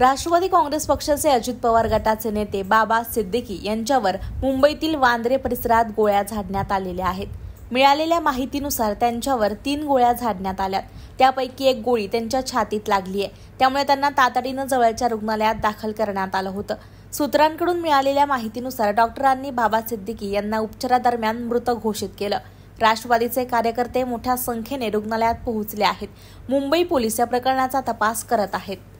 राष्ट्रवादी काँग्रेस पक्षाचे अजित पवार गटाचे नेते बाबा सिद्दीकी यांच्यावर मुंबईतील वांद्रे परिसरात गोळ्या झाडण्यात आलेल्या आहेत मिळालेल्या माहितीनुसार त्यांच्यावर तीन गोळ्या झाडण्यात आल्यात त्यापैकी एक गोळी त्यांच्या छातीत लागली आहे त्यामुळे त्यांना तातडीनं जवळच्या रुग्णालयात दाखल करण्यात आलं होतं सूत्रांकडून मिळालेल्या माहितीनुसार डॉक्टरांनी बाबा सिद्दीकी यांना उपचारादरम्यान मृत घोषित केलं राष्ट्रवादीचे कार्यकर्ते मोठ्या संख्येने रुग्णालयात पोहोचले आहेत मुंबई पोलीस या प्रकरणाचा तपास करत आहेत